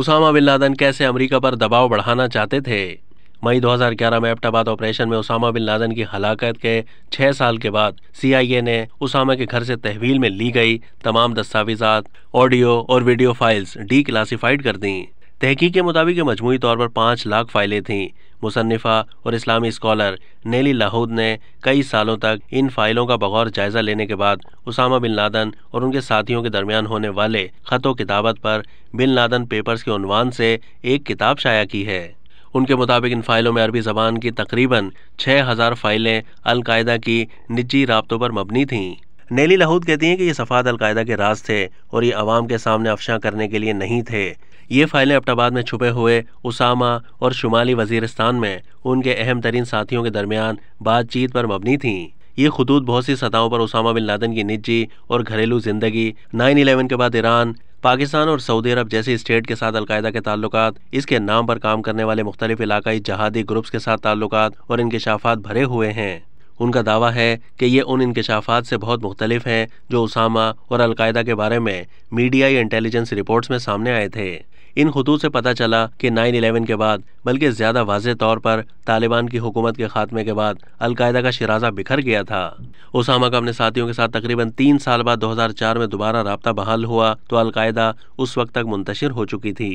Usama bin Laden कैसे America पर दबाव बढ़ाना चाहते थे मई 2011 में एपटाबाद ऑपरेशन में उसामा बिन लादन की हलाकत के छः साल के बाद सीआईए ने उसामा के घर से तहवील में ली गई तमाम दस्तावेजात ऑडियो और वीडियो फाइल्स डी क्लासीफाइड कर दी तहकीक के मुताबिक मजमू तौर पर पाँच लाख फाइलें थीं मुसनफ़ा और इस्लामी स्कॉलर नेली लाहौद ने कई सालों तक इन फाइलों का बगौर जायज़ा लेने के बाद उसामा बिन लादन और उनके साथियों के दरमियान होने वाले ख़तों किताबत पर बिन लादन पेपर्स के उनवान से एक किताब शाया की है उनके मुताबिक इन फाइलों में अरबी ज़बान की तकरीबन छः हज़ार फाइलें अलकायदा की निजी रबतों पर मबनी थीं नेली लाहौद कहती हैं कि ये सफ़ात अलकायदा के राज थे और ये आवाम के सामने अफशा करने के लिए नहीं थे ये फाइलें अब्टाबाद में छुपे हुए उसामा और शुमाली वजीरस्तान में उनके अहम तरीन साथियों के दरमियान बातचीत पर मबनी थीं ये खतूत बहुत सी सतहों पर उसामा बिन लादन की निजी और घरेलू जिंदगी नाइन इलेवन के बाद ईरान पाकिस्तान और सऊदी अरब जैसे स्टेट के साथ अलकायदा के ताल्लुक इसके नाम पर काम करने वाले मुख्तलिफ इलाकई जहादी ग्रुप्स के साथ ताल्लुक और इनकशाफ़ात भरे हुए हैं उनका दावा है कि ये उन इनकशाफात से बहुत मुख्तलिफ हैं जो उसामा और अलकायदा के बारे में मीडिया या इंटेलिजेंस रिपोर्ट्स में सामने आए थे इन खतूत से पता चला कि नाइन इलेवन के बाद बल्कि ज़्यादा वाज तौर पर तालिबान की हुकूमत के खात्मे के बाद अलकायदा का शराजा बिखर गया था उसामा का अपने साथियों के साथ तकरीबन तीन साल बाद दो हज़ार चार में दोबारा रबता बहाल हुआ तो अलकायदा उस वक्त तक मुंतशिर हो चुकी थी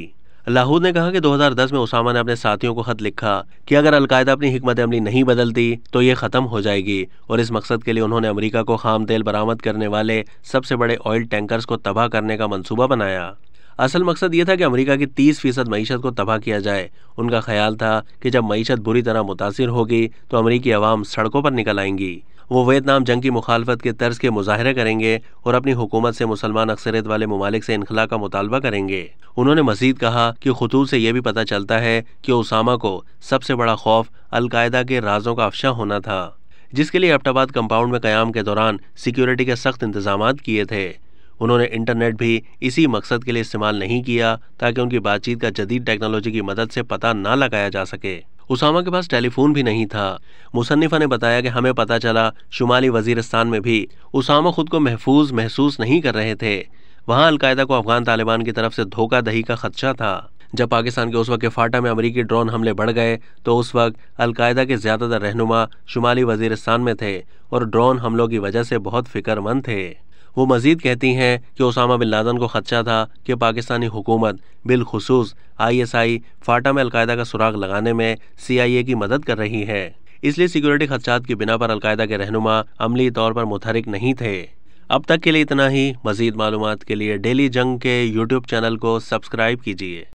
लाहौद ने कहा कि 2010 में उसामा ने अपने साथियों को खत लिखा कि अगर अलकायदा अपनी हमत अमली नहीं बदलती तो ये ख़त्म हो जाएगी और इस मकसद के लिए उन्होंने अमरीका को खाम तेल बरामद करने वाले सबसे बड़े ऑयल टैंकर्स को तबाह करने का मनसूबा बनाया असल मकसद ये था कि अमेरिका की 30 फीसद मीशत को तबाह किया जाए उनका ख्याल था कि जब मीशत बुरी तरह मुतासर होगी तो अमरीकी अवाम सड़कों पर निकल आएंगी वो वियतनाम जंग की मुखालफत के तर्ज के मुजाहरे करेंगे और अपनी हुकूमत से मुसलमान अक्सरियत वाले ममालिक से इनखला का मुतालबा करेंगे उन्होंने मजीद कहा कि खतूत से यह भी पता चलता है कि उसामा को सबसे बड़ा खौफ अलकायदा के राजों का अफशा होना था जिसके लिए अब्टाबाद कंपाउंड में क्याम के दौरान सिक्योरिटी के सख्त इंतजाम किए थे उन्होंने इंटरनेट भी इसी मकसद के लिए इस्तेमाल नहीं किया ताकि उनकी बातचीत का जदीद टेक्नोलॉजी की मदद से पता ना लगाया जा सके उसामा के पास टेलीफोन भी नहीं था मुसन्फ़ा ने बताया कि हमें पता चला शुमाली वजीरस्तान में भी उसामा खुद को महफूज महसूस नहीं कर रहे थे वहाँ अलकायदा को अफगान तालिबान की तरफ से धोखा दही का खदशा था जब पाकिस्तान के उस वक्त के फाटा में अमरीकी ड्रोन हमले बढ़ गए तो उस वक्त अलकायदा के ज़्यादातर रहनुमा शुमाली वजीरस्तान में थे और ड्रोन हमलों की वजह से बहुत फिक्रमंद थे वो मजीद कहती हैं कि ओसामा बिन लादन को खदशा था कि पाकिस्तानी हुकूमत बिलखसूस आई एस आई फाटा में अलकायदा का सुराग लगाने में सी आई ए की मदद कर रही है इसलिए सिक्योरिटी खदशात की बिना पर अलकायदा के रहनुमा अमली तौर पर मुतहरिक नहीं थे अब तक के लिए इतना ही मजीद मालूम के लिए डेली जंग के यूट्यूब चैनल को सब्सक्राइब कीजिए